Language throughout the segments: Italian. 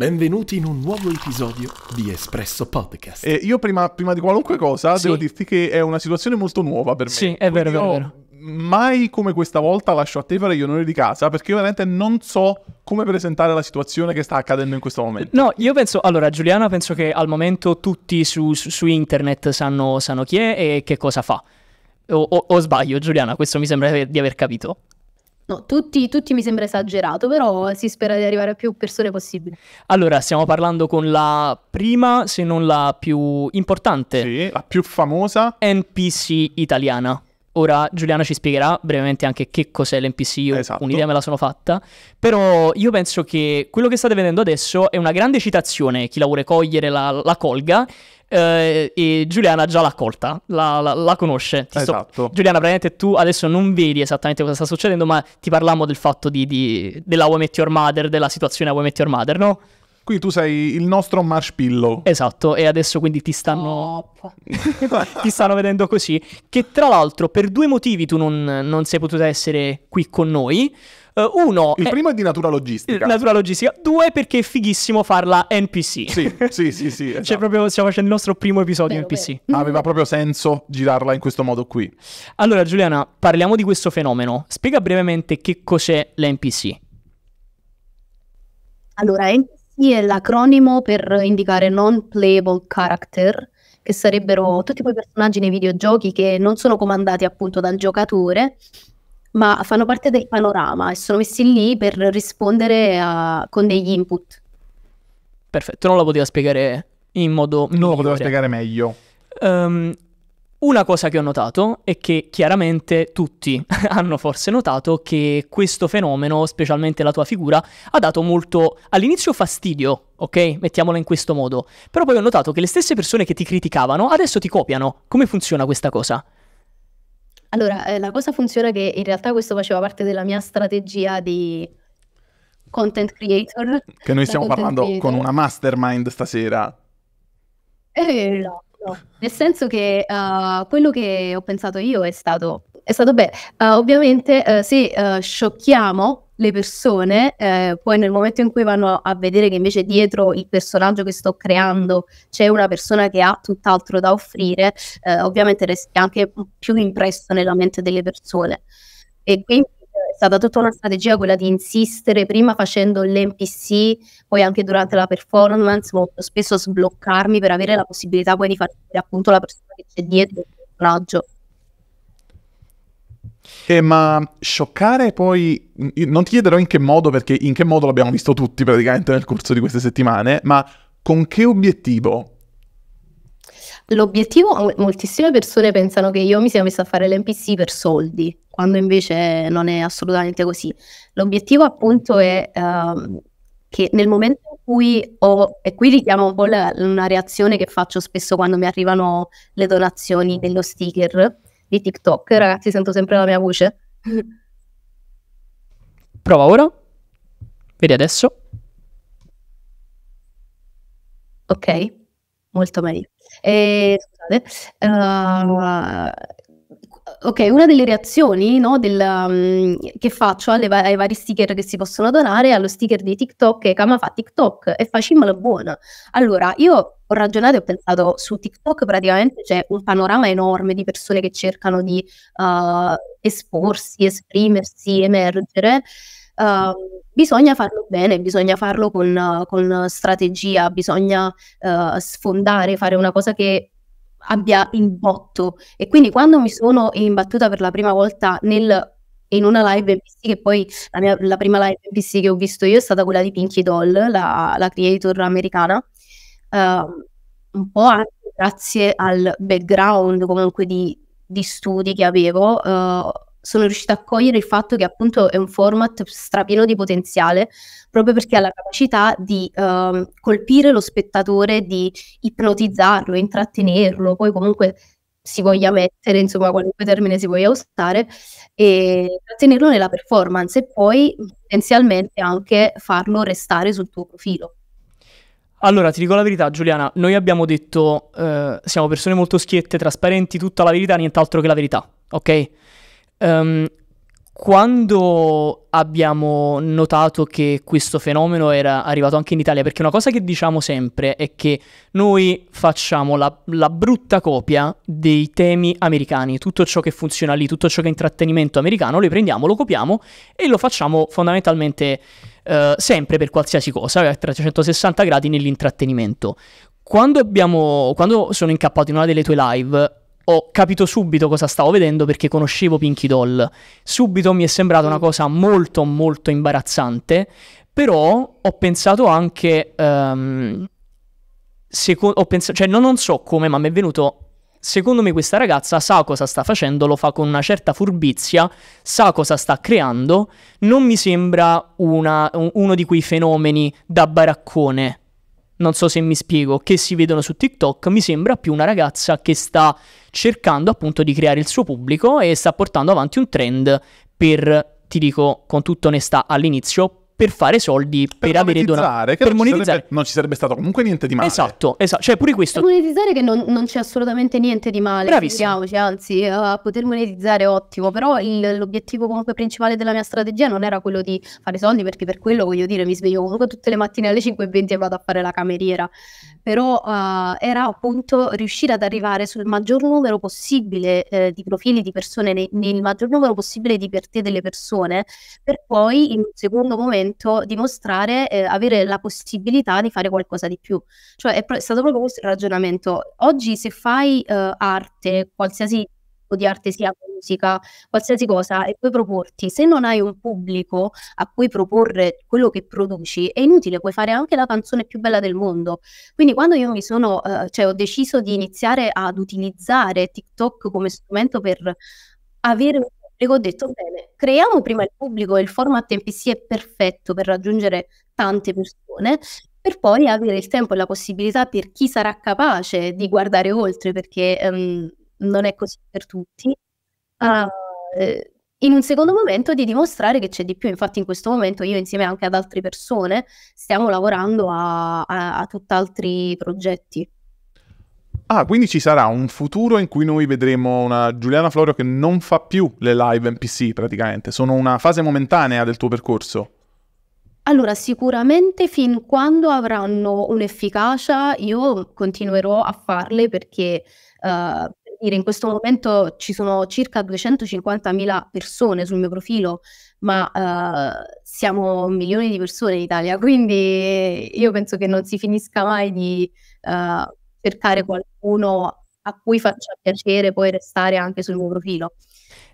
Benvenuti in un nuovo episodio di Espresso Podcast. Eh, io prima, prima, di qualunque cosa sì. devo dirti che è una situazione molto nuova per me. Sì, è vero, è vero, è vero. Mai come questa volta lascio a te fare gli onori di casa perché io veramente non so come presentare la situazione che sta accadendo in questo momento. No, io penso, allora Giuliana penso che al momento tutti su, su, su internet sanno, sanno, chi è e che cosa fa. O, o, o sbaglio Giuliana, questo mi sembra di aver capito. No, tutti, tutti, mi sembra esagerato, però si spera di arrivare a più persone possibile. Allora, stiamo parlando con la prima, se non la più importante. Sì, la più famosa. NPC italiana. Ora Giuliano ci spiegherà brevemente anche che cos'è l'NPC, io esatto. un'idea me la sono fatta, però io penso che quello che state vedendo adesso è una grande citazione, chi la vuole cogliere la, la colga, eh, e Giuliana già l'ha colta, la, la, la conosce. Ti esatto. Sto... Giuliana, praticamente tu adesso non vedi esattamente cosa sta succedendo, ma ti parliamo del fatto di, di, della How Your Mother, della situazione How I Your Mother, no? Qui tu sei il nostro marshpillow. Esatto, e adesso quindi ti stanno... ti stanno vedendo così. Che tra l'altro per due motivi tu non, non sei potuta essere qui con noi. Uh, uno. Il è... primo è di natura logistica. Natura logistica. Due, perché è fighissimo farla NPC. Sì, sì, sì. sì cioè, esatto. cioè, proprio stiamo facendo il nostro primo episodio vero, NPC. Vero. Aveva proprio senso girarla in questo modo qui. Allora, Giuliana, parliamo di questo fenomeno. Spiega brevemente che cos'è l'NPC. Allora, NPC è l'acronimo per indicare non playable character che sarebbero tutti quei personaggi nei videogiochi che non sono comandati appunto dal giocatore, ma fanno parte del panorama e sono messi lì per rispondere a, con degli input. Perfetto, non la poteva spiegare in modo... Non migliore. la poteva spiegare meglio. Um, una cosa che ho notato è che chiaramente tutti hanno forse notato che questo fenomeno, specialmente la tua figura, ha dato molto all'inizio fastidio, ok? Mettiamola in questo modo. Però poi ho notato che le stesse persone che ti criticavano adesso ti copiano. Come funziona questa cosa? Allora, eh, la cosa funziona che in realtà questo faceva parte della mia strategia di content creator. Che noi stiamo parlando creator. con una mastermind stasera. Eh, no, no. Nel senso che uh, quello che ho pensato io è stato, è stato beh, uh, ovviamente uh, se eh, sciocchiamo le persone, eh, poi nel momento in cui vanno a vedere che invece dietro il personaggio che sto creando c'è una persona che ha tutt'altro da offrire, eh, ovviamente resti anche più impresso nella mente delle persone. E quindi eh, è stata tutta una strategia quella di insistere prima facendo l'NPC, poi anche durante la performance, molto spesso sbloccarmi per avere la possibilità poi di far vedere appunto la persona che c'è dietro il personaggio. Eh, ma scioccare poi, non ti chiederò in che modo, perché in che modo l'abbiamo visto tutti praticamente nel corso di queste settimane, ma con che obiettivo? L'obiettivo, moltissime persone pensano che io mi sia messa a fare l'NPC per soldi, quando invece non è assolutamente così. L'obiettivo appunto è uh, che nel momento in cui ho, e qui richiamo un po' la, una reazione che faccio spesso quando mi arrivano le donazioni dello sticker, di TikTok. Ragazzi, sento sempre la mia voce. Prova ora. Vedi adesso. Ok, molto meglio. E, eh, scusate, uh, ok, una delle reazioni no, del, um, che faccio alle, ai vari sticker che si possono donare è allo sticker di TikTok è Kama fa TikTok e la buona. Allora, io ho ragionato e ho pensato su TikTok praticamente c'è un panorama enorme di persone che cercano di uh, esporsi, esprimersi, emergere. Uh, bisogna farlo bene, bisogna farlo con, con strategia, bisogna uh, sfondare, fare una cosa che abbia in botto. E quindi quando mi sono imbattuta per la prima volta nel, in una live NPC, che poi la, mia, la prima live NPC che ho visto io è stata quella di Pinky Doll, la, la creator americana, uh, un po' anche grazie al background comunque di, di studi che avevo, uh, sono riuscita a cogliere il fatto che appunto è un format strapieno di potenziale, proprio perché ha la capacità di uh, colpire lo spettatore, di ipnotizzarlo, intrattenerlo, poi comunque si voglia mettere, insomma, qualunque termine si voglia usare, e trattenerlo nella performance e poi potenzialmente anche farlo restare sul tuo profilo. Allora, ti dico la verità, Giuliana, noi abbiamo detto, eh, siamo persone molto schiette, trasparenti, tutta la verità, nient'altro che la verità, ok? Um, quando abbiamo notato che questo fenomeno era arrivato anche in Italia, perché una cosa che diciamo sempre è che noi facciamo la, la, brutta copia dei temi americani, tutto ciò che funziona lì, tutto ciò che è intrattenimento americano, lo prendiamo, lo copiamo e lo facciamo fondamentalmente eh, sempre per qualsiasi cosa, a 360 gradi nell'intrattenimento. Quando, abbiamo, quando sono incappato in una delle tue live, ho capito subito cosa stavo vedendo perché conoscevo Pinky Doll. Subito mi è sembrata una mm. cosa molto molto imbarazzante, però ho pensato anche... Um, ehm, seco- ho pens- cioè, non, non so come, ma mi è venuto secondo me questa ragazza sa cosa sta facendo, lo fa con una certa furbizia, sa cosa sta creando, non mi sembra una, uno di quei fenomeni da baraccone non so se mi spiego, che si vedono su TikTok, mi sembra più una ragazza che sta cercando appunto di creare il suo pubblico e sta portando avanti un trend per, ti dico con tutta onestà all'inizio, per fare soldi, per, per avere donazioni. Per monetizzare. non ci sarebbe stato comunque niente di male. Esatto, esatto. Cioè pure questo... Per monetizzare che non, non c'è assolutamente niente di male. Bravissimo. Anzi, eh, a poter monetizzare ottimo, però il, l'obiettivo comunque principale della mia strategia non era quello di fare soldi, perché per quello voglio dire mi sveglio comunque tutte le mattine alle 5.20 e vado a fare la cameriera però uh, era appunto riuscire ad arrivare sul maggior numero possibile eh, di profili di persone, nel, nel maggior numero possibile di per te delle persone, per poi in un secondo momento dimostrare, eh, avere la possibilità di fare qualcosa di più. Cioè è, pro- è stato proprio questo il ragionamento. Oggi se fai uh, arte, qualsiasi tipo di arte sia musica, qualsiasi cosa, e puoi proporti. Se non hai un pubblico a cui proporre quello che produci, è inutile, puoi fare anche la canzone più bella del mondo. Quindi quando io mi sono, eh, cioè ho deciso di iniziare ad utilizzare TikTok come strumento per avere un pubblico, ho detto bene, creiamo prima il pubblico e il format MPC è perfetto per raggiungere tante persone per poi avere il tempo e la possibilità per chi sarà capace di guardare oltre, perché um, non è così per tutti. Uh, in un secondo momento di dimostrare che c'è di più. Infatti in questo momento io insieme anche ad altre persone stiamo lavorando a, a, a tutt'altri progetti. Ah, quindi ci sarà un futuro in cui noi vedremo una Giuliana Florio che non fa più le live NPC praticamente, sono una fase momentanea del tuo percorso. Allora, sicuramente fin quando avranno un'efficacia io continuerò a farle perché uh, dire, in questo momento ci sono circa 250.000 persone sul mio profilo, ma uh, siamo milioni di persone in Italia, quindi io penso che non si finisca mai di uh, cercare qualcuno a cui faccia piacere poi restare anche sul mio profilo.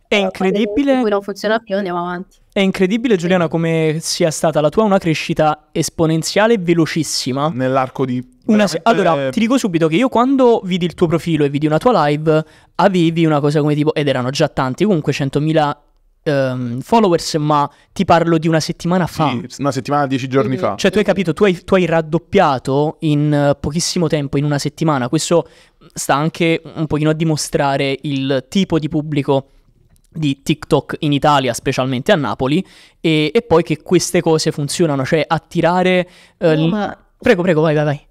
È incredibile. Poi non funziona più, andiamo avanti. È incredibile, Giuliana, come sia stata la tua una crescita esponenziale e velocissima. Nell'arco di. Una se- allora, eh, ti dico subito che io quando vidi il tuo profilo e vidi una tua live, avevi una cosa come tipo. Ed erano già tanti, comunque 100.000 um, ehm, followers, ma ti parlo di una settimana fa. Sì, una settimana, dieci giorni mm-hmm. fa. Cioè, tu hai capito, tu hai, tu hai raddoppiato in eh, pochissimo tempo, in una settimana. Questo sta anche un pochino a dimostrare il tipo di pubblico di TikTok in Italia, specialmente a Napoli, e, e poi che queste cose funzionano, cioè attirare... Eh, no, ma... Prego, prego, vai, vai, vai.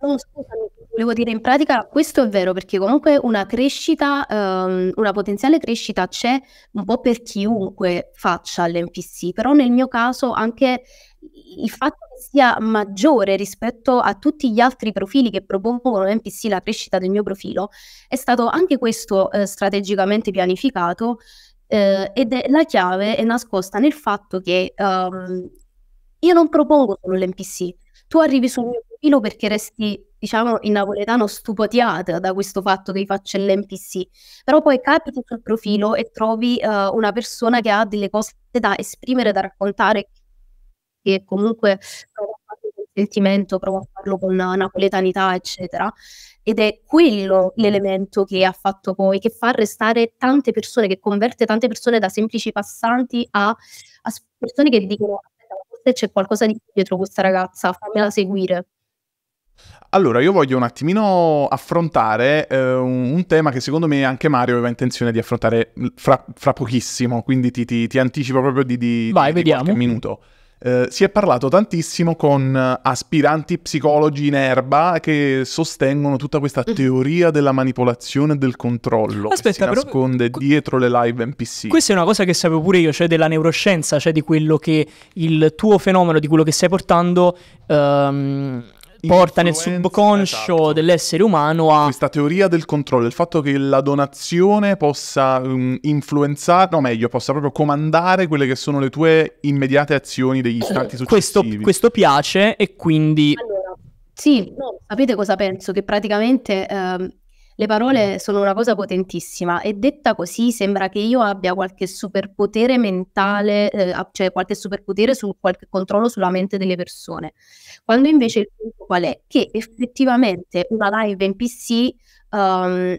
No, scusami, volevo dire in pratica questo è vero perché comunque una crescita, um, una potenziale crescita c'è un po' per chiunque faccia l'NPC, però nel mio caso anche il fatto che sia maggiore rispetto a tutti gli altri profili che propongono l'NPC, la crescita del mio profilo, è stato anche questo eh, strategicamente pianificato eh, ed è la chiave è nascosta nel fatto che um, io non propongo solo l'NPC, tu arrivi sul mio profilo perché resti, diciamo, in napoletano stupotiata da questo fatto che faccio l'NPC, però poi capiti sul profilo e trovi uh, una persona che ha delle cose da esprimere, da raccontare, che comunque sentimento, provo a farlo con la napoletanità, eccetera. Ed è quello l'elemento che ha fatto poi, che fa restare tante persone, che converte tante persone da semplici passanti a, a persone che dicono forse c'è qualcosa di dietro questa ragazza, fammela seguire. Allora, io voglio un attimino affrontare eh, un, un, tema che secondo me anche Mario aveva intenzione di affrontare fra, fra pochissimo, quindi ti, ti, ti, anticipo proprio di, di, Vai, di, di qualche minuto. Vai, vediamo. Eh, si è parlato tantissimo con eh, aspiranti psicologi in erba che sostengono tutta questa mm-hmm. teoria della manipolazione e del controllo Aspetta, che si nasconde qu- dietro le live NPC. Questa è una cosa che sapevo pure io, cioè della neuroscienza, cioè di quello che il tuo fenomeno, di quello che stai portando... Um porta nel subconscio esatto. dell'essere umano a... Questa teoria del controllo, il fatto che la donazione possa um, influenzare, o meglio, possa proprio comandare quelle che sono le tue immediate azioni degli stati eh, successivi. Questo, questo piace e quindi... Allora, sì, no, sapete cosa penso? Che praticamente... Ehm le parole mm. sono una cosa potentissima e detta così sembra che io abbia qualche superpotere mentale, eh, cioè qualche superpotere su qualche controllo sulla mente delle persone. Quando invece il punto qual è? Che effettivamente una live NPC um, ehm,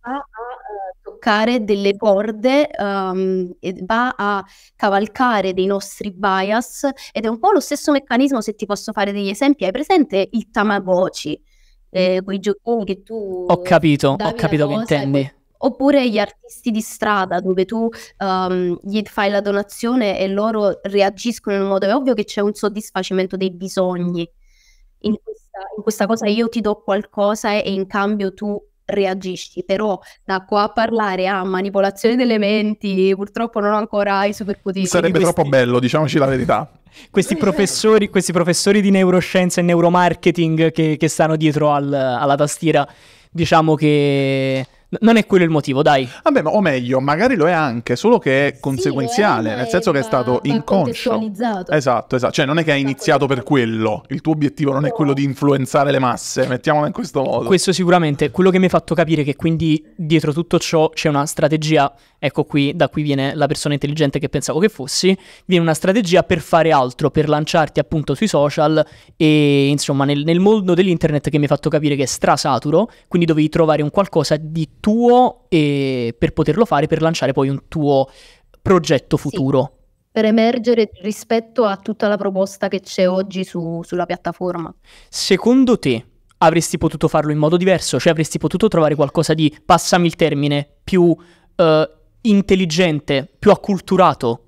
va a eh, toccare delle corde, um, va a cavalcare dei nostri bias ed è un po' lo stesso meccanismo se ti posso fare degli esempi. Hai presente il Tamagotchi? eh, quei giochini che tu... Ho capito, ho capito che intendi. Oppure gli artisti di strada dove tu um, gli fai la donazione e loro reagiscono in un modo... È ovvio che c'è un soddisfacimento dei bisogni. In questa, in questa cosa io ti do qualcosa e in cambio tu reagisci, però da qua a parlare a ah, manipolazione delle menti, purtroppo non ho ancora i superpoteri. Sarebbe troppo bello, diciamoci la verità questi, professori, questi professori di neuroscienza e neuromarketing che, che stanno dietro al, alla tastiera, diciamo che non è quello il motivo, dai. Vabbè, ma, o meglio, magari lo è anche, solo che è conseguenziale, sì, nel senso che è stato inconscio. Esatto, esatto. Cioè, non è che hai esatto. iniziato per quello. Il tuo obiettivo non è quello di influenzare le masse, mettiamola in questo modo. Questo sicuramente, quello che mi ha fatto capire che quindi dietro tutto ciò c'è una strategia, ecco qui, da qui viene la persona intelligente che pensavo che fossi, viene una strategia per fare altro, per lanciarti appunto sui social e insomma nel, nel mondo dell'internet che mi ha fatto capire che è strasaturo, quindi dovevi trovare un qualcosa di tuo e per poterlo fare, per lanciare poi un tuo progetto futuro. Sì, per emergere rispetto a tutta la proposta che c'è oggi su, sulla piattaforma. Secondo te avresti potuto farlo in modo diverso? Cioè avresti potuto trovare qualcosa di, passami il termine, più eh, intelligente, più acculturato?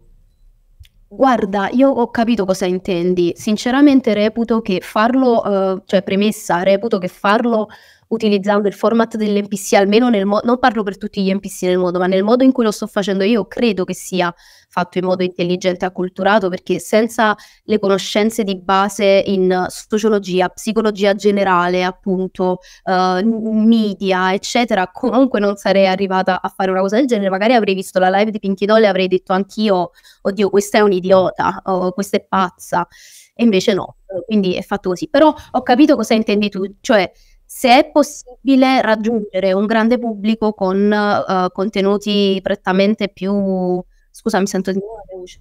Guarda, io ho capito cosa intendi. Sinceramente reputo che farlo, eh, cioè premessa, reputo che farlo utilizzando il format dell'NPC, almeno nel modo, non parlo per tutti gli NPC nel modo, ma nel modo in cui lo sto facendo io, credo che sia fatto in modo intelligente e acculturato, perché senza le conoscenze di base in sociologia, psicologia generale, appunto, uh, media, eccetera, comunque non sarei arrivata a fare una cosa del genere. Magari avrei visto la live di Pinky Doll e avrei detto anch'io, oddio, questa è un'idiota, oh, questa è pazza. E invece no, quindi è fatto così. Però ho capito cosa intendi tu, cioè se è possibile raggiungere un grande pubblico con uh, contenuti prettamente più... Scusa, mi sento di nuovo la voce.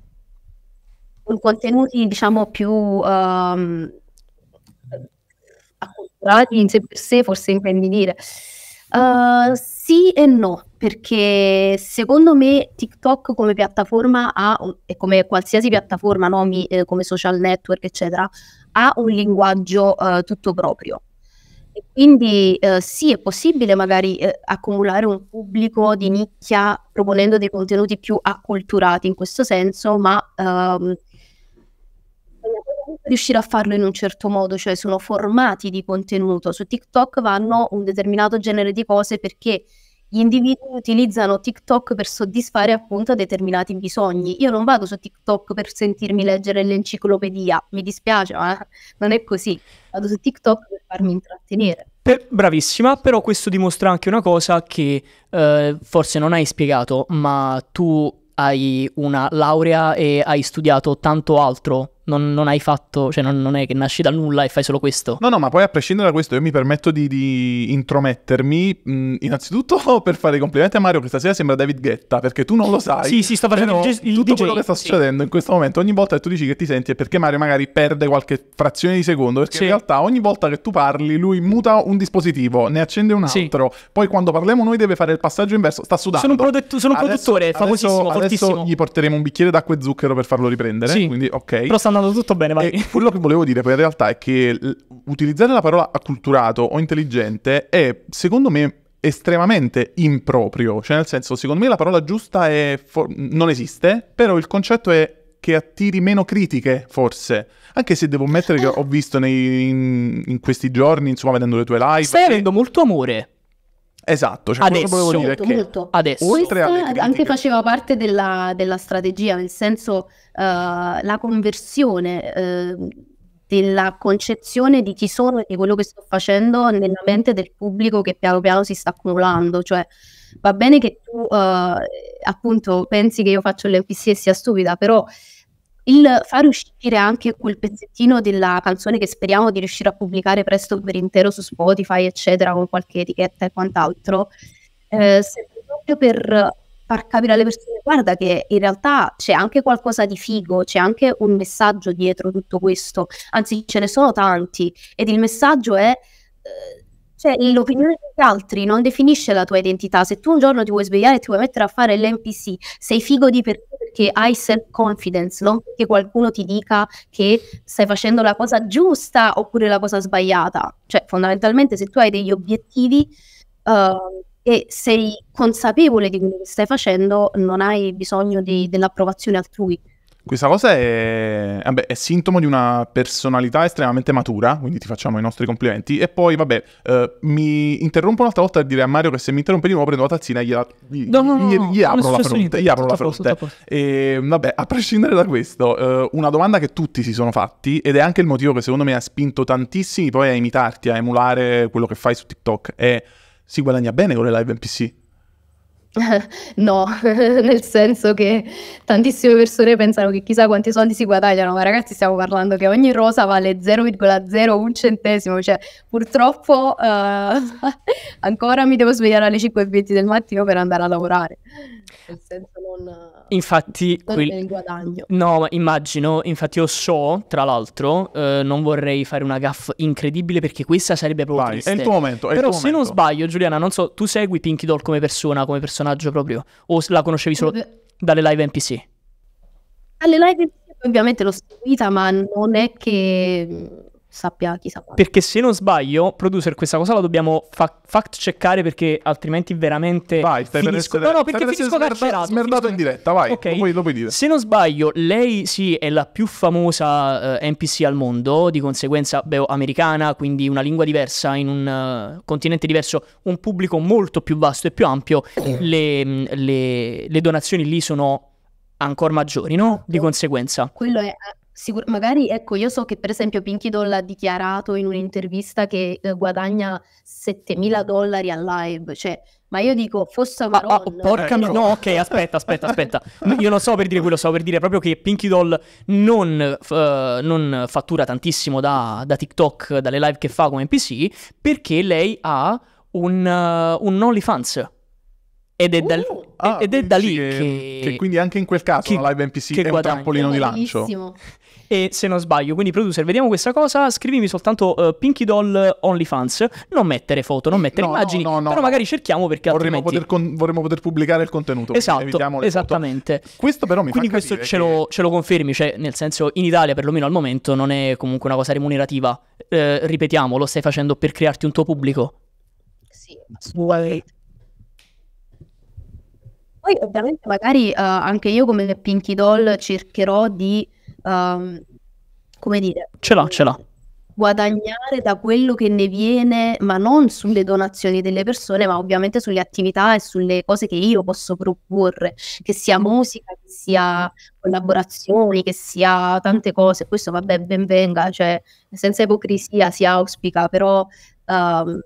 Con contenuti, diciamo, più... Um, acculturati in sé per sé, forse intendi dire. Uh, sì e no, perché secondo me TikTok come piattaforma ha, e come qualsiasi piattaforma, no, mi, eh, come social network, eccetera, ha un linguaggio uh, tutto proprio quindi eh, sì, è possibile magari eh, accumulare un pubblico di nicchia proponendo dei contenuti più acculturati in questo senso, ma ehm, riuscire a farlo in un certo modo, cioè sono formati di contenuto. Su TikTok vanno un determinato genere di cose perché gli individui utilizzano TikTok per soddisfare appunto determinati bisogni. Io non vado su TikTok per sentirmi leggere l'enciclopedia, mi dispiace, ma non è così. Vado su TikTok per farmi intrattenere. Per, bravissima, però questo dimostra anche una cosa che eh, forse non hai spiegato, ma tu hai una laurea e hai studiato tanto altro non, non, hai fatto, cioè non, non, è che nasci da nulla e fai solo questo. No, no, ma poi a prescindere da questo io mi permetto di, di intromettermi mh, mm, innanzitutto per fare i complimenti a Mario che stasera sembra David Guetta perché tu non lo sai. Sì, sì, sto facendo il, il tutto DJ, quello che sta succedendo sì. in questo momento. Ogni volta che tu dici che ti senti è perché Mario magari perde qualche frazione di secondo perché sì. in realtà ogni volta che tu parli lui muta un dispositivo, ne accende un altro, sì. poi quando parliamo noi deve fare il passaggio inverso, sta sudando. Sono un, produ- sono un adesso, produttore adesso, famosissimo, adesso, fortissimo. Adesso gli porteremo un bicchiere d'acqua e zucchero per farlo riprendere, quindi ok. Però stanno andando tutto bene, vai. E quello che volevo dire poi in realtà è che utilizzare la parola acculturato o intelligente è, secondo me, estremamente improprio. Cioè, nel senso, secondo me la parola giusta for- non esiste, però il concetto è che attiri meno critiche, forse. Anche se devo ammettere che ho visto nei, in, in, questi giorni, insomma, vedendo le tue live... Stai avendo molto amore. Esatto, cioè adesso, volevo dire molto, che molto. adesso. Oltre critiche... anche faceva parte della, della strategia, nel senso uh, la conversione uh, della concezione di chi sono e di quello che sto facendo nella mente del pubblico che piano piano si sta accumulando, cioè va bene che tu uh, appunto pensi che io faccio l'NPC e sia stupida, però il far uscire anche quel pezzettino della canzone che speriamo di riuscire a pubblicare presto per intero su Spotify, eccetera, con qualche etichetta e quant'altro, eh, serve proprio per far capire alle persone, guarda che in realtà c'è anche qualcosa di figo, c'è anche un messaggio dietro tutto questo, anzi ce ne sono tanti ed il messaggio è... Eh, cioè, l'opinione degli altri non definisce la tua identità. Se tu un giorno ti vuoi svegliare e ti vuoi mettere a fare l'NPC, sei figo di per perché hai self-confidence, non che qualcuno ti dica che stai facendo la cosa giusta oppure la cosa sbagliata. Cioè, fondamentalmente, se tu hai degli obiettivi uh, e sei consapevole di quello che stai facendo, non hai bisogno di, dell'approvazione altrui. Questa cosa è, vabbè, è, sintomo di una personalità estremamente matura, quindi ti facciamo i nostri complimenti. E poi, vabbè, eh, mi interrompo un'altra volta a dire a Mario che se mi interrompe di nuovo prendo la tazzina e gli, gli, no, no, gli, gli no, apro la fronte. gli apro la fronte. e vabbè, a prescindere da questo, eh, una domanda che tutti si sono fatti, ed è anche il motivo che secondo me ha spinto tantissimi poi a imitarti, a emulare quello che fai su TikTok, è si guadagna bene con le live NPC? No, nel senso che tantissime persone pensano che chissà quanti soldi si guadagnano, ma ragazzi stiamo parlando che ogni rosa vale 0,01 centesimo, cioè purtroppo uh, ancora mi devo svegliare alle 5.20 del mattino per andare a lavorare. Nel senso non Infatti, quel... No, immagino, infatti io so, tra l'altro, eh, non vorrei fare una gaffa incredibile perché questa sarebbe proprio Vai, triste. È il tuo momento, Però se momento. non sbaglio, Giuliana, non so, tu segui Pinky Doll come persona, come personaggio proprio o la conoscevi solo dalle live NPC? Alle live NPC ovviamente l'ho seguita, ma non è che sappia chissà quanto. Perché se non sbaglio, producer, questa cosa la dobbiamo fa- fact checkare perché altrimenti veramente Vai, stai finisco... per essere... No, no, perché finisco carcerato. Smerdato finisco... in diretta, vai, okay. lo, puoi, lo puoi dire. Se non sbaglio, lei sì è la più famosa uh, eh, NPC al mondo, di conseguenza beh, americana, quindi una lingua diversa in un uh, continente diverso, un pubblico molto più vasto e più ampio. le, mm, le, le donazioni lì sono ancora maggiori, no? Di conseguenza. Quello è Sicur- magari, ecco, io so che per esempio Pinky Doll ha dichiarato in un'intervista che eh, guadagna 7.000 dollari a live, cioè, ma io dico, fosse Maron... Ah, porca eh, No, ok, aspetta, aspetta, aspetta. Io non so per dire quello, so per dire proprio che Pinky Doll non, uh, non fattura tantissimo da, da, TikTok, dalle live che fa come NPC, perché lei ha un, uh, un OnlyFans. Ed è, da, uh, ah, ed è da lì che, che, che, quindi anche in quel caso che, la live NPC è un trampolino di lancio. Bellissimo e se non sbaglio. Quindi producer, vediamo questa cosa, scrivimi soltanto uh, Pinky Doll OnlyFans, non mettere foto, non mettere no, immagini, no, no, però magari cerchiamo perché vorremmo altrimenti... Poter con- vorremmo poter pubblicare il contenuto. Esatto, esattamente. Foto. Questo però mi Quindi questo ce, che... lo, ce, lo, confermi, cioè nel senso in Italia perlomeno al momento non è comunque una cosa remunerativa. Eh, ripetiamo, lo stai facendo per crearti un tuo pubblico. Sì, assolutamente. Poi ovviamente magari uh, anche io come Pinky Doll cercherò di um, come dire... Ce l'ha, ce l'ha. Guadagnare da quello che ne viene, ma non sulle donazioni delle persone, ma ovviamente sulle attività e sulle cose che io posso proporre, che sia musica, che sia collaborazioni, che sia tante cose. Questo vabbè, ben venga, cioè senza ipocrisia si auspica, però... Um,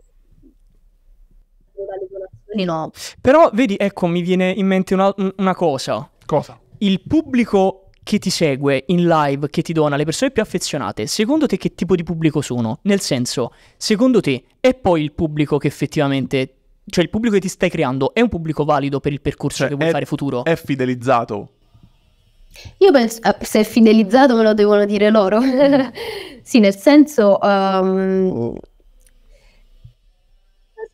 No. Però vedi, ecco, mi viene in mente una, una cosa. Cosa? Il pubblico che ti segue in live, che ti dona, le persone più affezionate, secondo te che tipo di pubblico sono? Nel senso, secondo te è poi il pubblico che effettivamente cioè il pubblico che ti stai creando è un pubblico valido per il percorso cioè, che vuoi è, fare futuro? È fidelizzato. Io penso, eh, se è fidelizzato me lo devono dire loro. sì, nel senso... Um,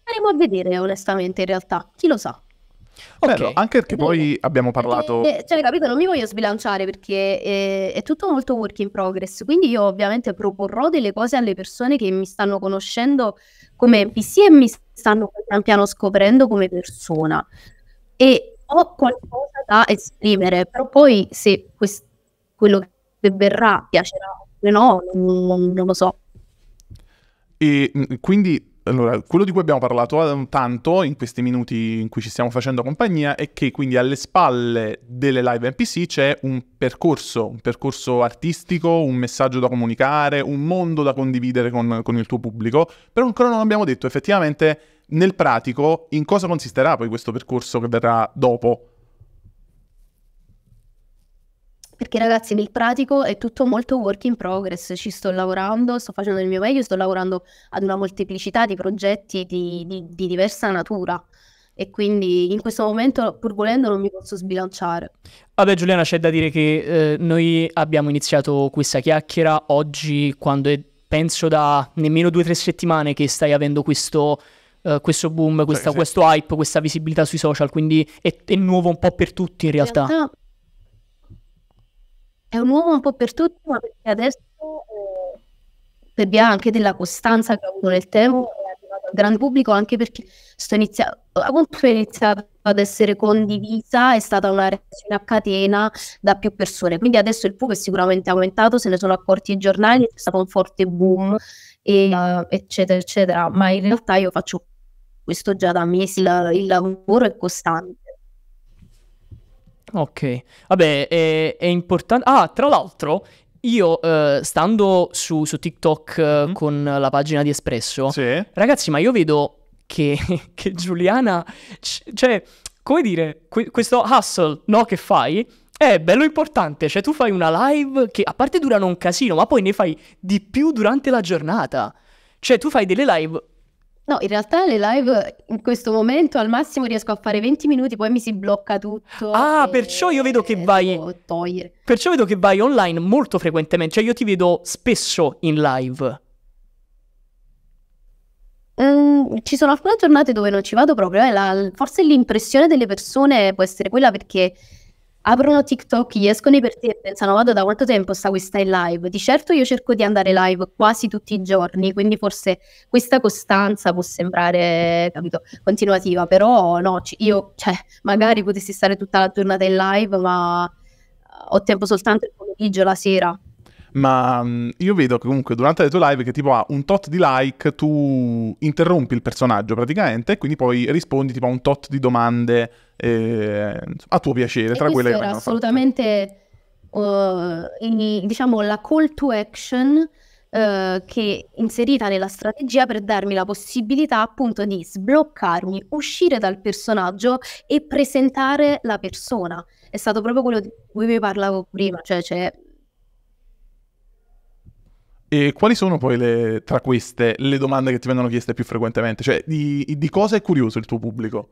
staremo a vedere onestamente in realtà, chi lo sa. Okay. Bello, anche perché poi abbiamo eh, parlato... Perché, cioè, capito, non mi voglio sbilanciare perché è, eh, è, tutto molto work in progress, quindi io ovviamente proporrò delle cose alle persone che mi stanno conoscendo come PC e mi stanno pian piano scoprendo come persona. E ho qualcosa da esprimere, però poi se quest- quello che verrà piacerà oppure no, non, non lo so. E mm, quindi allora, quello di cui abbiamo parlato eh, tanto in questi minuti in cui ci stiamo facendo compagnia è che quindi alle spalle delle live NPC c'è un percorso, un percorso artistico, un messaggio da comunicare, un mondo da condividere con, con il tuo pubblico, però ancora non abbiamo detto effettivamente nel pratico in cosa consisterà poi questo percorso che verrà dopo perché ragazzi nel pratico è tutto molto work in progress, ci sto lavorando, sto facendo il mio meglio, sto lavorando ad una molteplicità di progetti di, di, di diversa natura e quindi in questo momento pur volendo non mi posso sbilanciare. Vabbè Giuliana c'è da dire che eh, noi abbiamo iniziato questa chiacchiera oggi quando è penso da nemmeno due o tre settimane che stai avendo questo, uh, questo boom, questa, sì, sì. questo hype, questa visibilità sui social, quindi è, è nuovo un po' per tutti in realtà. In realtà è un uomo un po' per tutti, ma perché adesso, eh, per via anche della costanza che ha avuto nel tempo, è arrivato al grande pubblico anche perché sto iniziando, appunto è iniziata ad essere condivisa, è stata una reazione a catena da più persone, quindi adesso il pubblico è sicuramente aumentato, se ne sono accorti i giornali, c'è stato un forte boom, e, uh, eccetera, eccetera, ma in realtà io faccio questo già da mesi, il, il lavoro è costante Ok, vabbè, è, è importante. Ah, tra l'altro, io eh, stando su, su TikTok eh, mm. con la pagina di Espresso, sì. ragazzi, ma io vedo che, che Giuliana, c- cioè, come dire, que- questo hustle no, che fai è bello importante. Cioè, tu fai una live che a parte durano un casino, ma poi ne fai di più durante la giornata. Cioè, tu fai delle live No, in realtà le live in questo momento al massimo riesco a fare 20 minuti, poi mi si blocca tutto. Ah, e... perciò io vedo che vai. Togliere. Perciò vedo che vai online molto frequentemente, cioè io ti vedo spesso in live. Mm, ci sono alcune giornate dove non ci vado proprio, eh. La, forse l'impressione delle persone può essere quella perché aprono TikTok, gli escono i perfili e pensano vado da quanto tempo sta questa in live. Di certo io cerco di andare live quasi tutti i giorni, quindi forse questa costanza può sembrare, capito, continuativa, però no, io, cioè, magari potessi stare tutta la giornata in live, ma eh, ho tempo soltanto il pomeriggio, la sera, ma mm, io vedo che comunque durante le tue live che tipo ha un tot di like, tu interrompi il personaggio praticamente e quindi poi rispondi tipo a un tot di domande eh, a tuo piacere, e tra quelle che... Era assolutamente, uh, in, diciamo, la call to action Uh, che inserita nella strategia per darmi la possibilità appunto di sbloccarmi, uscire dal personaggio e presentare la persona. È stato proprio quello di cui vi parlavo prima, cioè c'è e quali sono poi le, tra queste le domande che ti vengono chieste più frequentemente? Cioè, di, di cosa è curioso il tuo pubblico?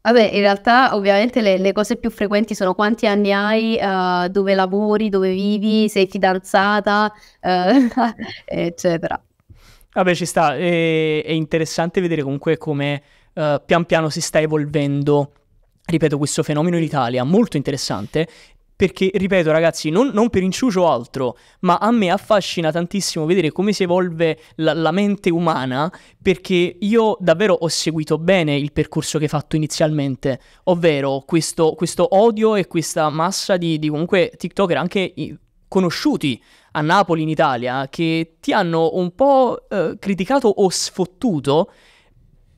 Vabbè, in realtà ovviamente le, le, cose più frequenti sono quanti anni hai, uh, dove lavori, dove vivi, sei fidanzata, uh, eccetera. Vabbè, ci sta. E, è interessante vedere comunque come uh, pian piano si sta evolvendo ripeto, questo fenomeno in Italia molto interessante perché, ripeto ragazzi, non, non per inciucio o altro, ma a me affascina tantissimo vedere come si evolve la, la mente umana, perché io davvero ho seguito bene il percorso che hai fatto inizialmente, ovvero questo, questo odio e questa massa di, di comunque TikToker anche conosciuti a Napoli in Italia che ti hanno un po' eh, criticato o sfottuto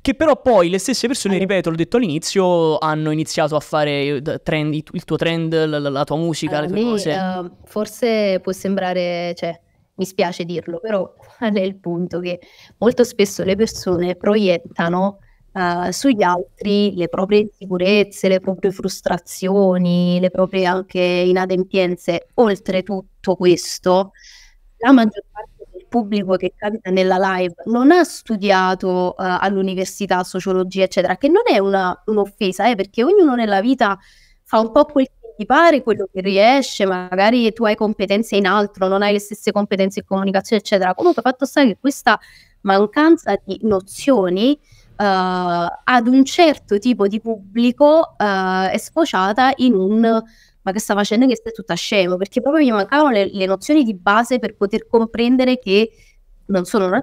che però poi le stesse persone, eh. ripeto, l'ho detto all'inizio, hanno iniziato a fare trend, il tuo trend, la, la tua musica, allora, le tue cose. Uh, forse può sembrare, cioè, mi spiace dirlo, però qual è il punto che molto spesso le persone proiettano uh, sugli altri le proprie insicurezze, le proprie frustrazioni, le proprie anche inadempienze. Oltre tutto questo, la maggior parte pubblico che capita nella live non ha studiato uh, all'università sociologia, eccetera, che non è una, un'offesa, eh, perché ognuno nella vita fa un po' quel che gli pare, quello che riesce, magari tu hai competenze in altro, non hai le stesse competenze in comunicazione, eccetera. Comunque, fatto sta che questa mancanza di nozioni Uh, ad un certo tipo di pubblico uh, è sfociata in un ma che sta facendo che stai tutta scemo, perché proprio mi mancavano le, le nozioni di base per poter comprendere che non sono una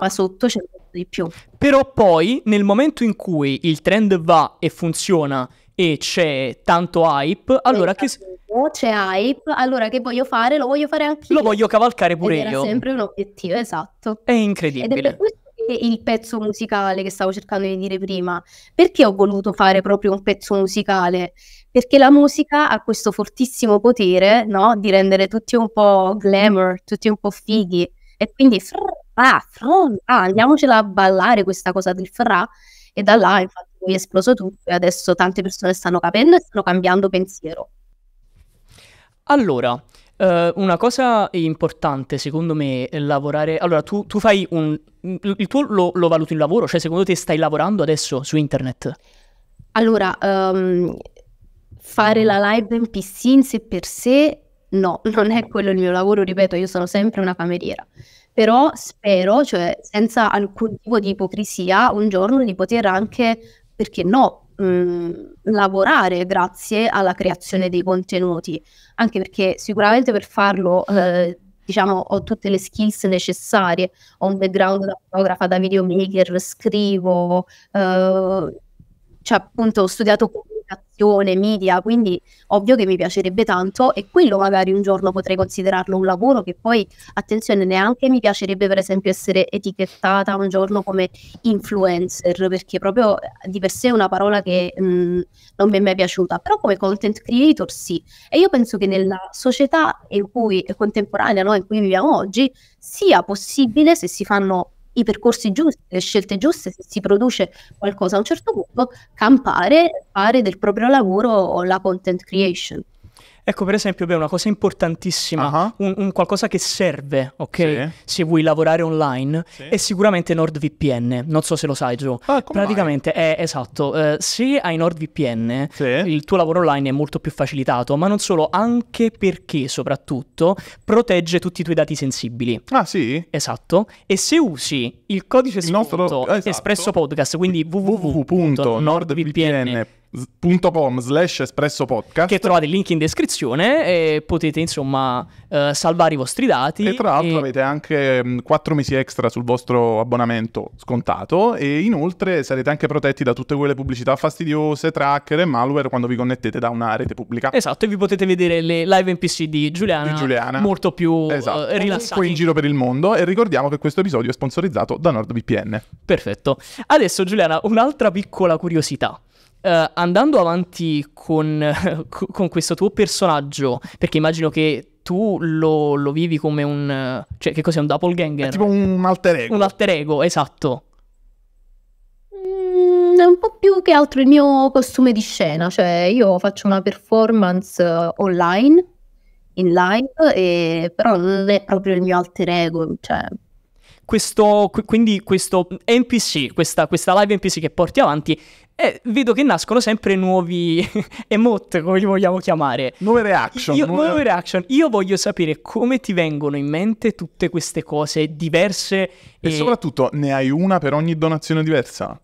ma sotto c'è di più. Però poi, nel momento in cui il trend va e funziona e c'è tanto hype, allora che... Esatto, c'è hype, allora che voglio fare? Lo voglio fare anche io. Lo voglio cavalcare pure Ed io. È sempre un obiettivo, esatto. È incredibile. Ed è per questo il pezzo musicale che stavo cercando di dire prima, perché ho voluto fare proprio un pezzo musicale? perché la musica ha questo fortissimo potere no? di rendere tutti un po' glamour, tutti un po' fighi e quindi frrr, ah, ah, andiamocela a ballare questa cosa del frà e da là infatti poi è esploso tutto e adesso tante persone stanno capendo e stanno cambiando pensiero. Allora, eh, una cosa importante secondo me è lavorare... Allora, tu, tu fai un... il tuo lo, lo valuti in lavoro? Cioè secondo te stai lavorando adesso su internet? Allora, um, fare la live in PC in sé per sé, no, non è quello il mio lavoro, ripeto, io sono sempre una cameriera. Però spero, cioè senza alcun tipo di ipocrisia, un giorno di poter anche, perché no, mh, mm, lavorare grazie alla creazione dei contenuti, anche perché sicuramente per farlo... Eh, diciamo, ho tutte le skills necessarie, ho un background da fotografa, da videomaker, scrivo, eh, cioè appunto ho studiato comunicazione, media, quindi ovvio che mi piacerebbe tanto e quello magari un giorno potrei considerarlo un lavoro che poi, attenzione, neanche mi piacerebbe per esempio essere etichettata un giorno come influencer, perché proprio di per sé è una parola che mh, mm, non mi è mai piaciuta, però come content creator sì. E io penso che nella società in cui, contemporanea no, in cui viviamo oggi sia possibile se si fanno i percorsi giusti, le scelte giuste, se si produce qualcosa a un certo punto, campare, fare del proprio lavoro la content creation. Ecco, per esempio, beh, una cosa importantissima, uh-huh. un, un, qualcosa che serve, ok? Sì. Se vuoi lavorare online, sì. è sicuramente NordVPN. Non so se lo sai, Joe. Ah, Praticamente mai? è esatto. Eh, se hai NordVPN, sì. il tuo lavoro online è molto più facilitato, ma non solo, anche perché soprattutto protegge tutti i tuoi dati sensibili. Ah, sì? Esatto. E se usi il codice sconto nostro... esatto. espresso podcast, quindi www.nordvpn.com com slash espresso podcast che trovate il link in descrizione e potete insomma eh, salvare i vostri dati e tra l'altro e... avete anche mh, mm, 4 mesi extra sul vostro abbonamento scontato e inoltre sarete anche protetti da tutte quelle pubblicità fastidiose tracker e malware quando vi connettete da una rete pubblica esatto e vi potete vedere le live NPC di Giuliana, di Giuliana. molto più eh, esatto. eh, qui in giro per il mondo e ricordiamo che questo episodio è sponsorizzato da NordVPN perfetto adesso Giuliana un'altra piccola curiosità Uh, andando avanti con, con, questo tuo personaggio, perché immagino che tu lo, lo vivi come un... cioè che cos'è un doppelganger? È tipo un alter ego. Un alter ego, esatto. Mm, è un po' più che altro il mio costume di scena, cioè io faccio una performance eh, online, in live, e, però non è proprio il mio alter ego, cioè questo, quindi questo NPC, questa, questa, live NPC che porti avanti e vedo che nascono sempre nuovi emote, come li vogliamo chiamare. Nuove reaction. Io, nuove... reaction. Io voglio sapere come ti vengono in mente tutte queste cose diverse. e, e... soprattutto ne hai una per ogni donazione diversa?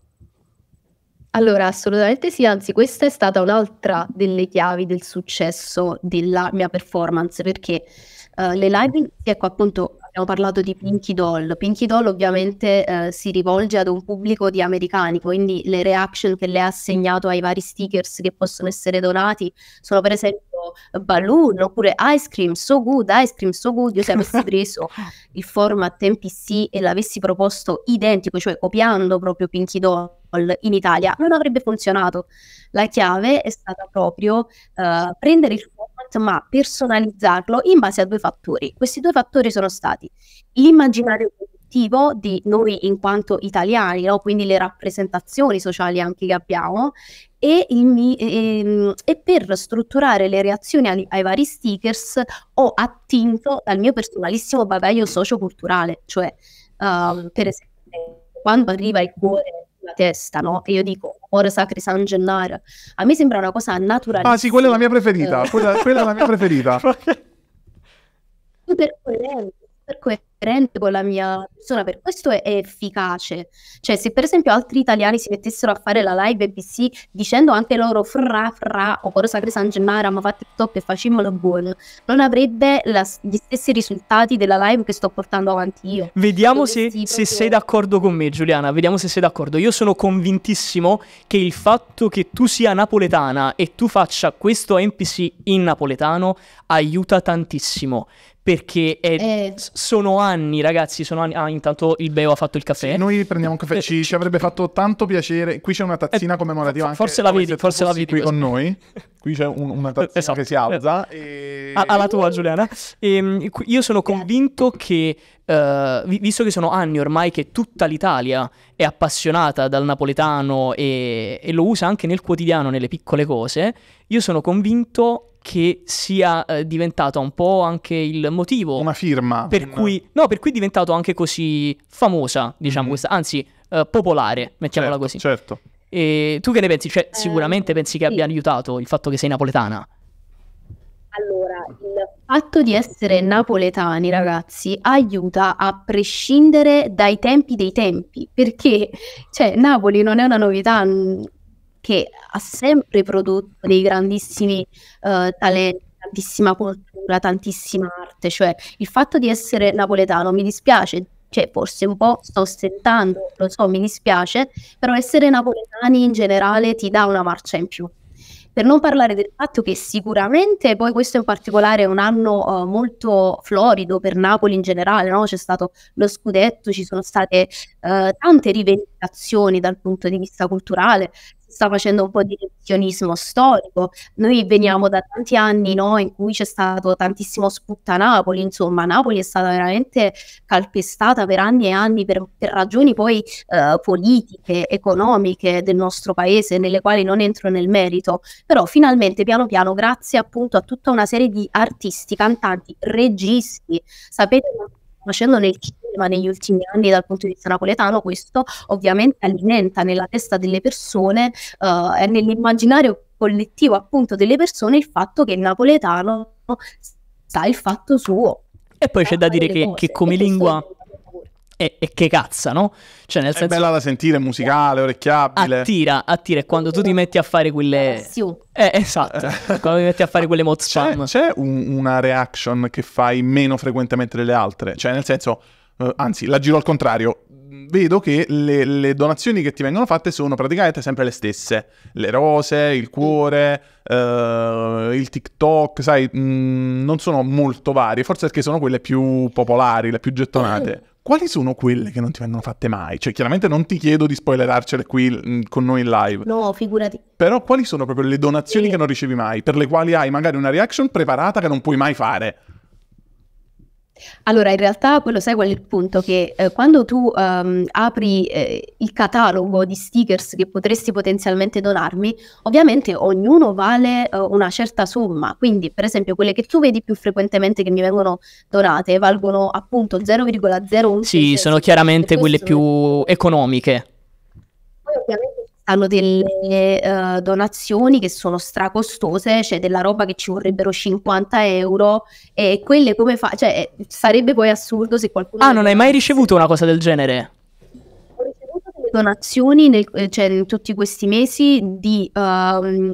Allora, assolutamente sì, anzi questa è stata un'altra delle chiavi del successo della mia performance perché uh, le live, ecco appunto, abbiamo parlato di Pinky Doll. Pinky Doll ovviamente eh, si rivolge ad un pubblico di americani, quindi le reaction che le ha assegnato ai vari stickers che possono essere donati sono per esempio eh, balloon oppure Ice Cream, So Good, Ice Cream, So Good, io se avessi preso il format MPC e l'avessi proposto identico, cioè copiando proprio Pinky Doll in Italia, non avrebbe funzionato. La chiave è stata proprio uh, prendere il format ma personalizzarlo in base a due fattori. Questi due fattori sono stati l'immaginario di noi in quanto italiani, no? quindi le rappresentazioni sociali anche che abbiamo, e, mi- e, ehm, e per strutturare le reazioni ai, ai vari stickers ho attinto dal mio personalissimo bagaglio socioculturale, cioè uh, per esempio quando arriva il cuore la testa, no? Che io dico ora sacri San Gennaro. A me sembra una cosa naturale. Ah, sì, quella è la mia preferita. quella, quella è la mia preferita. super coerente, super coerente differente con la mia persona, per questo è, è, efficace. Cioè, se per esempio altri italiani si mettessero a fare la live EBC dicendo anche loro fra fra o cosa che San Gennaro, ma fa TikTok e facciamolo buono, non avrebbe la, gli stessi risultati della live che sto portando avanti io. Vediamo se, proprio... se sei d'accordo con me, Giuliana. Vediamo se sei d'accordo. Io sono convintissimo che il fatto che tu sia napoletana e tu faccia questo NPC in napoletano aiuta tantissimo perché è, eh. sono anni anni, ragazzi, sono anni... Ah, intanto il Beo ha fatto il caffè. Sì, noi prendiamo un caffè, eh, ci, ci, avrebbe fatto tanto piacere. Qui c'è una tazzina eh, commemorativa Forse la vedi, forse la vedi. Qui così. con noi. Qui c'è un, una tazzina esatto. che si alza. Eh, e... alla tua, Giuliana. E, ehm, io sono convinto che, uh, visto che sono anni ormai che tutta l'Italia è appassionata dal napoletano e, e lo usa anche nel quotidiano, nelle piccole cose, io sono convinto che sia eh, diventata un po' anche il motivo. Una firma. Per una... cui, no, per cui è diventato anche così famosa, diciamo mm-hmm. questa, anzi eh, popolare, mettiamola certo, così. Certo. E tu che ne pensi? Cioè, eh, sicuramente pensi che sì. abbia aiutato il fatto che sei napoletana. Allora, il fatto di essere napoletani, ragazzi, aiuta a prescindere dai tempi dei tempi, perché cioè, Napoli non è una novità, che ha sempre prodotto dei grandissimi uh, talenti, tantissima cultura, tantissima arte, cioè il fatto di essere napoletano mi dispiace, cioè forse un po' sto ostentando, lo so, mi dispiace, però essere napoletani in generale ti dà una marcia in più. Per non parlare del fatto che sicuramente poi questo in particolare è un anno uh, molto florido per Napoli in generale, no? c'è stato lo scudetto, ci sono state uh, tante rivendicazioni dal punto di vista culturale, sta facendo un po' di revisionismo storico. Noi veniamo da tanti anni no, in cui c'è stato tantissimo sputta a Napoli, insomma Napoli è stata veramente calpestata per anni e anni per, per ragioni poi eh, politiche, economiche del nostro paese, nelle quali non entro nel merito, però finalmente piano piano grazie appunto a tutta una serie di artisti, cantanti, registi, sapete facendo nel ma negli ultimi anni dal punto di vista napoletano questo ovviamente alimenta nella testa delle persone uh, e nell'immaginario collettivo appunto delle persone il fatto che il napoletano sa il fatto suo. E poi c'è da dire che, che come lingua e, e, che cazza, no? Cioè, nel è senso... bella da sentire, musicale, orecchiabile. Attira, attira. E quando tu ti metti a fare quelle... Eh, oh. eh esatto. Eh. quando ti metti a fare quelle mozzate. C'è, c'è un, una reaction che fai meno frequentemente delle altre. Cioè, nel senso eh, anzi la giro al contrario, vedo che le, le, donazioni che ti vengono fatte sono praticamente sempre le stesse. Le rose, il cuore, eh, il TikTok, sai, mh, mm, non sono molto varie, forse perché sono quelle più popolari, le più gettonate. Quali sono quelle che non ti vengono fatte mai? Cioè, chiaramente non ti chiedo di spoilerarcele qui mh, mm, con noi in live. No, figurati. Però quali sono proprio le donazioni sì. Eh. che non ricevi mai, per le quali hai magari una reaction preparata che non puoi mai fare? Allora, in realtà quello sai qual è il punto? Che eh, quando tu ehm, apri eh, il catalogo di stickers che potresti potenzialmente donarmi, ovviamente ognuno vale eh, una certa somma. Quindi, per esempio, quelle che tu vedi più frequentemente che mi vengono donate valgono appunto 0,01. Sì, sono chiaramente quelle più economiche. Poi ovviamente hanno delle uh, donazioni che sono stracostose, cioè della roba che ci vorrebbero 50 euro e quelle come fa? Cioè, eh, sarebbe poi assurdo se qualcuno... Ah, non hai mai ricevuto una cosa del genere? Ho ricevuto delle donazioni nel, eh, cioè, in tutti questi mesi di... Uh,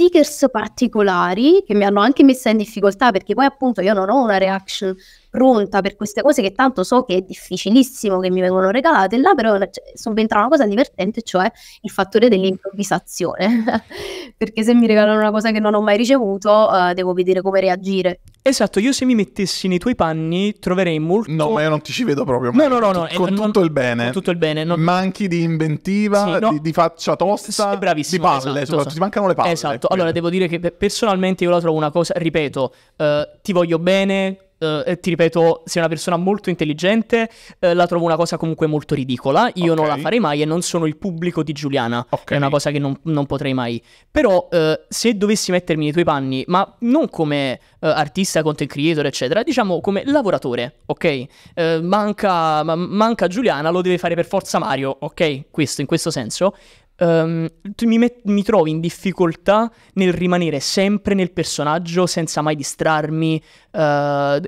stickers particolari che mi hanno anche messa in difficoltà perché poi appunto io non ho una reaction pronta per queste cose che tanto so che è difficilissimo che mi vengono regalate là però cioè, subentra una cosa divertente cioè il fattore dell'improvvisazione perché se mi regalano una cosa che non ho mai ricevuto eh, devo vedere come reagire Esatto, io se mi mettessi nei tuoi panni troverei molto... No, ma io non ti ci vedo proprio. No, no, no, no. Con, eh, tutto non, il bene. Con tutto il bene. Non... Manchi di inventiva, sì, no. di, di, faccia tosta, sì, di palle, esatto, Esatto. Ti mancano le palle. Esatto, allora devo dire che personalmente io la trovo una cosa, ripeto, eh, ti voglio bene, eh, ti ripeto, sei una persona molto intelligente, eh, la trovo una cosa comunque molto ridicola, io okay. non la farei mai e non sono il pubblico di Giuliana, okay. è una cosa che non, non potrei mai. Però eh, se dovessi mettermi nei tuoi panni, ma non come eh, artista, content creator, eccetera, diciamo come lavoratore, ok? Eh, manca, manca Giuliana, lo deve fare per forza Mario, ok? Questo, in questo senso um, tu mi, met- mi trovi in difficoltà nel rimanere sempre nel personaggio senza mai distrarmi, Uh,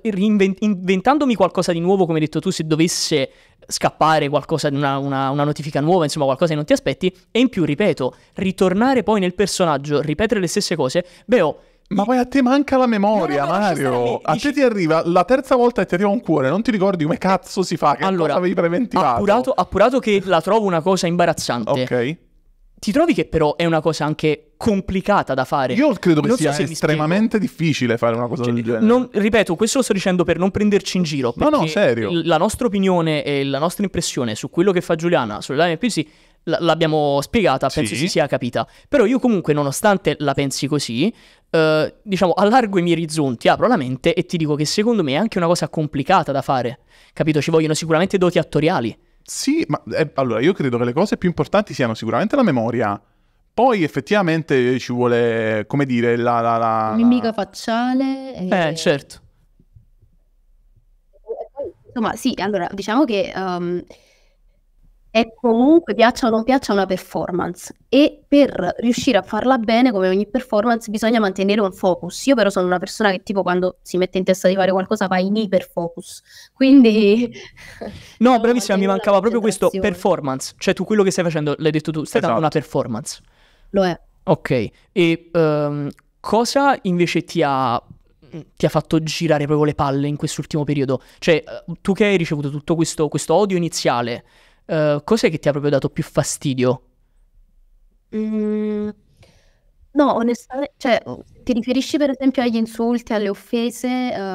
eh, reinvent- inventandomi qualcosa di nuovo, come hai detto tu, se dovesse scappare qualcosa, una, una, una, notifica nuova, insomma qualcosa che non ti aspetti, e in più, ripeto, ritornare poi nel personaggio, ripetere le stesse cose, beh oh, ma poi a te manca la memoria, Mario. A te ti arriva la terza volta e ti arriva un cuore, non ti ricordi come cazzo si fa, che allora, cosa avevi preventivato. Appurato, appurato che la trovo una cosa imbarazzante. Ok. Ti trovi che però è una cosa anche complicata da fare. Io credo che non sia so estremamente difficile fare una cosa cioè, del genere. Non, ripeto, questo lo sto dicendo per non prenderci in giro. No, no, serio. La nostra opinione e la nostra impressione su quello che fa Giuliana sull'Line PC l- l'abbiamo spiegata, penso si sia capita. Però io comunque, nonostante la pensi così, eh, diciamo, allargo i miei orizzonti, apro la mente e ti dico che secondo me è anche una cosa complicata da fare. Capito? Ci vogliono sicuramente doti attoriali sì, ma eh, allora io credo che le cose più importanti siano sicuramente la memoria. Poi effettivamente ci vuole, come dire, la... la, la Mimica facciale. E... Eh, certo. Insomma, sì, allora diciamo che... Um è comunque piaccia o non piaccia una performance e per riuscire a farla bene come ogni performance bisogna mantenere un focus io però sono una persona che tipo quando si mette in testa di fare qualcosa va in iperfocus quindi no bravissima mi mancava proprio questo performance cioè tu quello che stai facendo l'hai detto tu stai esatto. dando una esatto. performance lo è ok e um, cosa invece ti ha ti ha fatto girare proprio le palle in quest'ultimo periodo cioè eh, tu che hai ricevuto tutto questo, questo odio iniziale eh, cos'è che ti ha proprio dato più fastidio? Mm, no, onestamente, cioè, ti riferisci per esempio agli insulti, alle offese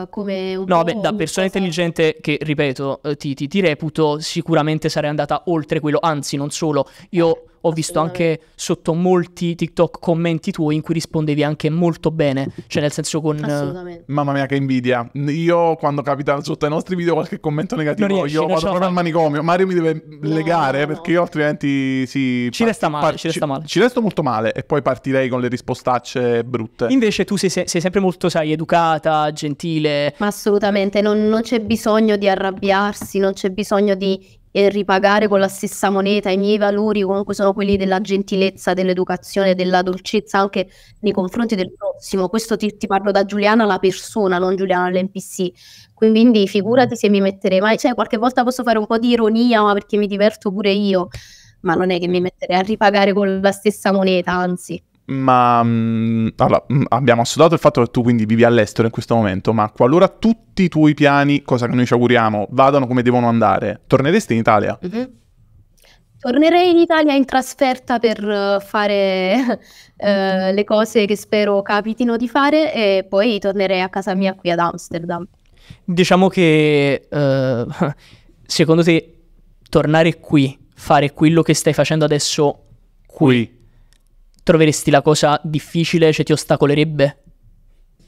uh, come un No, beh, da persona cosa... intelligente che, ripeto, eh, ti, ti, ti, reputo, sicuramente sarei andata oltre quello, anzi non solo, io eh, ho visto anche sotto molti TikTok commenti tuoi in cui rispondevi anche molto bene, cioè nel senso con... Assolutamente. Uh... Mamma mia che invidia, io quando capita sotto ai nostri video qualche commento negativo riesci, io vado proprio al manicomio, Mario mi deve legare no. perché io altrimenti sì... Ci par- resta male, par- ci resta male. ci resto molto male e poi partirei con le rispostacce brutte. Invece invece tu sei, sei, sempre molto, sai, educata, gentile. Ma assolutamente, non, non c'è bisogno di arrabbiarsi, non c'è bisogno di eh, ripagare con la stessa moneta i miei valori comunque sono quelli della gentilezza, dell'educazione, della dolcezza anche nei confronti del prossimo. Questo ti, ti parlo da Giuliana la persona, non Giuliana l'NPC. Quindi figurati se mi metterei mai, cioè qualche volta posso fare un po' di ironia, ma perché mi diverto pure io, ma non è che mi metterei a ripagare con la stessa moneta, anzi ma mh, mm, allora, mh, mm, abbiamo assodato il fatto che tu quindi vivi all'estero in questo momento, ma qualora tutti i tuoi piani, cosa che noi ci auguriamo, vadano come devono andare, torneresti in Italia? Mm-hmm. Tornerei in Italia in trasferta per eh, fare eh, mhm. le cose che spero capitino di fare e poi tornerei a casa mia qui ad Amsterdam. Diciamo che eh, secondo te tornare qui, fare quello che stai facendo adesso qui troveresti la cosa difficile, cioè ti ostacolerebbe?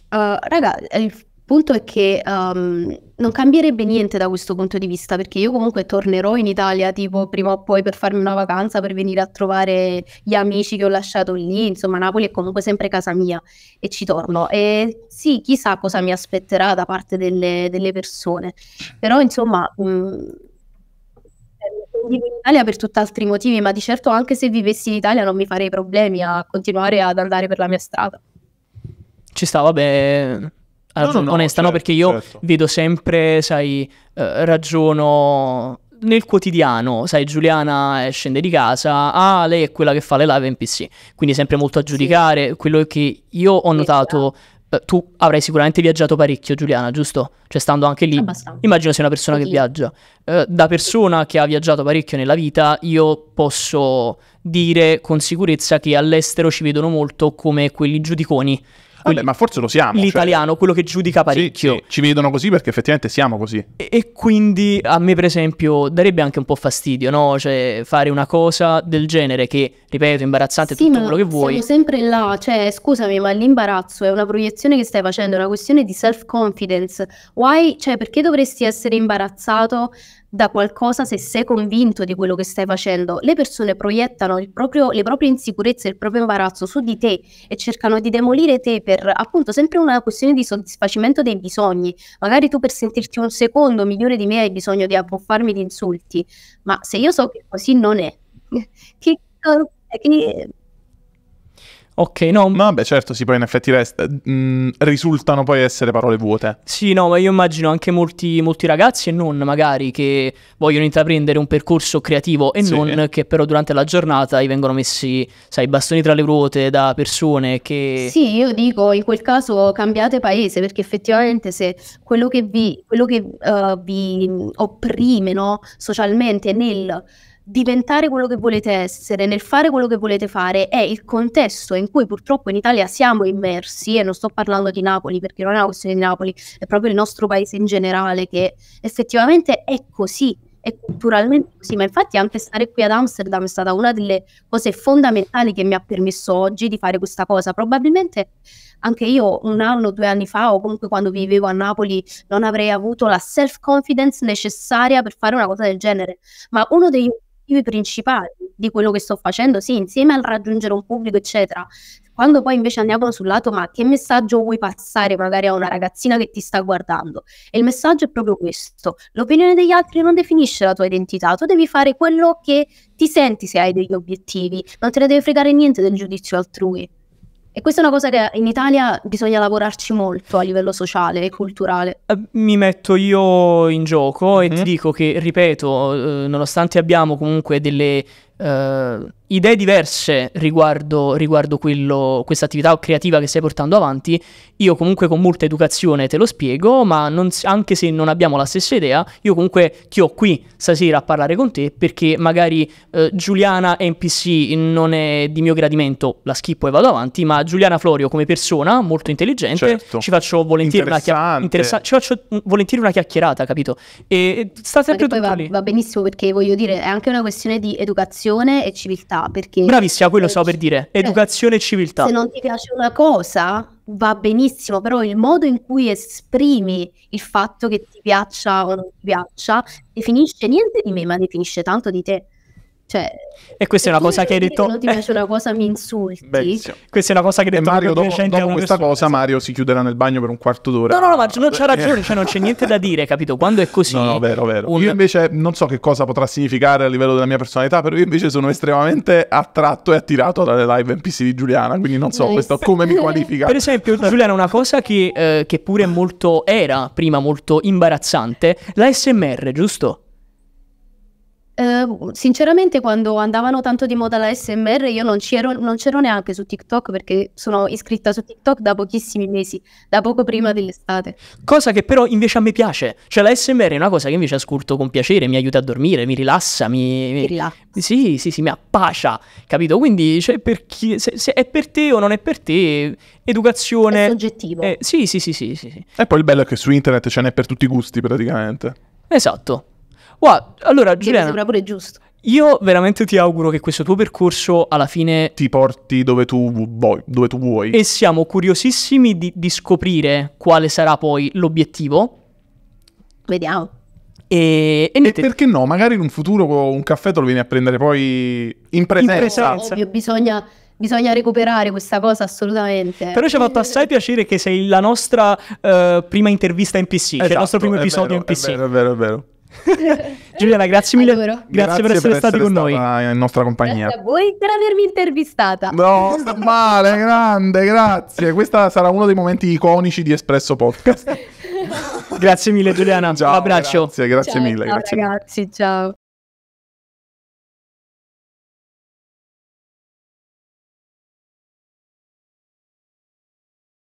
Uh, raga, eh, il punto è che um, non cambierebbe niente da questo punto di vista, perché io comunque tornerò in Italia tipo prima o poi per farmi una vacanza, per venire a trovare gli amici che ho lasciato lì, insomma Napoli è comunque sempre casa mia e ci torno. E sì, chissà cosa mi aspetterà da parte delle, delle persone, però insomma... Mh, mm, vivo in Italia per tutt'altri motivi, ma di certo anche se vivessi in Italia non mi farei problemi a continuare ad andare per la mia strada. Ci sta, vabbè, no, no, no, onesta, certo, no, perché io certo. vedo sempre, sai, eh, ragiono nel quotidiano, sai, Giuliana eh, scende di casa, ah, lei è quella che fa le live in PC, quindi sempre molto a giudicare. Sì. Quello che io ho notato esatto. Eh, tu avrai sicuramente viaggiato parecchio, Giuliana, giusto? Cioè, stando anche lì, Abbastanza. immagino sei una persona sì. che viaggia. Eh, da persona che ha viaggiato parecchio nella vita, io posso dire con sicurezza che all'estero ci vedono molto come quelli giudiconi quelli, Vabbè, ma forse lo siamo. Cioè. L'italiano, cioè... quello che giudica parecchio. Sì, sì, ci vedono così perché effettivamente siamo così. E, e, quindi a me, per esempio, darebbe anche un po' fastidio, no? Cioè, fare una cosa del genere che, ripeto, imbarazzante, sì, tutto quello che vuoi. Siamo sempre là, cioè, scusami, ma l'imbarazzo è una proiezione che stai facendo, è una questione di self-confidence. Why? Cioè, perché dovresti essere imbarazzato da qualcosa se sei convinto di quello che stai facendo. Le persone proiettano proprio, le proprie insicurezze, il proprio imbarazzo su di te e cercano di demolire te per appunto sempre una questione di soddisfacimento dei bisogni. Magari tu per sentirti un secondo migliore di me hai bisogno di abbuffarmi di insulti, ma se io so che così non è, che, che Ok, no. Ma vabbè, certo, sì, poi in effetti resta, mh, mm, risultano poi essere parole vuote. Sì, no, ma io immagino anche molti, molti ragazzi e non magari che vogliono intraprendere un percorso creativo e sì. non che però durante la giornata gli vengono messi, sai, bastoni tra le ruote da persone che... Sì, io dico, in quel caso cambiate paese perché effettivamente se quello che vi, quello che, uh, vi opprime no, socialmente nel diventare quello che volete essere, nel fare quello che volete fare, è il contesto in cui purtroppo in Italia siamo immersi, e non sto parlando di Napoli perché non è una questione di Napoli, è proprio il nostro paese in generale che effettivamente è così, è culturalmente così, ma infatti anche stare qui ad Amsterdam è stata una delle cose fondamentali che mi ha permesso oggi di fare questa cosa. Probabilmente anche io un anno, due anni fa o comunque quando vivevo a Napoli non avrei avuto la self-confidence necessaria per fare una cosa del genere, ma uno dei obiettivi principali di quello che sto facendo, sì, insieme al raggiungere un pubblico, eccetera. Quando poi invece andiamo sul lato, ma che messaggio vuoi passare magari a una ragazzina che ti sta guardando? E il messaggio è proprio questo. L'opinione degli altri non definisce la tua identità, tu devi fare quello che ti senti se hai degli obiettivi, non te ne deve fregare niente del giudizio altrui. E questa è una cosa che in Italia bisogna lavorarci molto a livello sociale e culturale. Eh, mi metto io in gioco mm-hmm. e ti mhm. dico che, ripeto, eh, nonostante abbiamo comunque delle Uh, idee diverse riguardo, riguardo questa attività creativa che stai portando avanti, io comunque con molta educazione te lo spiego, ma non, anche se non abbiamo la stessa idea, io comunque ti ho qui stasera a parlare con te perché magari uh, Giuliana NPC non è di mio gradimento, la schippo e vado avanti, ma Giuliana Florio come persona molto intelligente, certo. ci faccio volentieri una, chia- interessa- ci faccio volentieri una chiacchierata, capito? E sta sempre tutto va, va benissimo perché voglio dire, è anche una questione di educazione educazione e civiltà. Perché Bravissima, quello stavo per eh, dire. Cioè, educazione eh, e civiltà. Se non ti piace una cosa va benissimo, però il modo in cui esprimi il fatto che ti piaccia o non ti piaccia definisce niente di me, ma definisce tanto di te. Cioè, e questa è una cosa che hai detto. Se Non ti piace una cosa, mi insulti. Bellissimo. Questa è una cosa che hai detto. Mario, dopo, dopo questa cosa, Mario si chiuderà nel bagno per un quarto d'ora. No, no, no, ma non c'ha ragione, cioè non c'è niente da dire, capito? Quando è così. No, no, vero, vero. Un... Io invece non so che cosa potrà significare a livello della mia personalità, però io invece sono estremamente attratto e attirato dalle live NPC di Giuliana, quindi non so nice. questo come mi qualifica. Per esempio, Giuliana, una cosa che, eh, che pure molto era prima molto imbarazzante, la SMR, giusto? Ehm, sinceramente quando andavano tanto di moda la SMR io non c'ero, non c'ero neanche su TikTok perché sono iscritta su TikTok da pochissimi mesi, da poco prima mm. dell'estate. Cosa che però invece a me piace, cioè la SMR è una cosa che invece ascolto con piacere, mi aiuta a dormire, mi rilassa, mi... mi... Rilassa. Sì, sì, sì, mi appacia, capito? Quindi cioè, per chi, se, se, è per te o non è per te, educazione... È soggettivo. Eh, sì, sì, sì, sì, sì, sì. E poi il bello è che su internet ce n'è per tutti i gusti praticamente. Esatto. Wow, allora Giuliana... mi sembra pure giusto. Io veramente ti auguro che questo tuo percorso alla fine ti porti dove tu, vuoi, dove tu vuoi. E siamo curiosissimi di, di, scoprire quale sarà poi l'obiettivo. Vediamo. E, e, e perché no? Magari in un futuro un caffè te lo vieni a prendere poi in presenza. In presenza. Ovvio, bisogna bisogna recuperare questa cosa assolutamente. Però ci ha fatto assai piacere che sei la nostra uh, prima intervista in PC, esatto, cioè il nostro primo episodio vero, in PC. È vero, è vero, è vero. Giuliana, grazie mille. Grazie, grazie, per essere stati con noi. In nostra compagnia. Grazie a voi per avermi intervistata. No, sta male, grande, grazie. Questo sarà uno dei momenti iconici di Espresso Podcast. grazie mille, Giuliana. Ciao, Un abbraccio. Grazie, grazie ciao, mille. Ciao, grazie ragazzi, mille. ciao.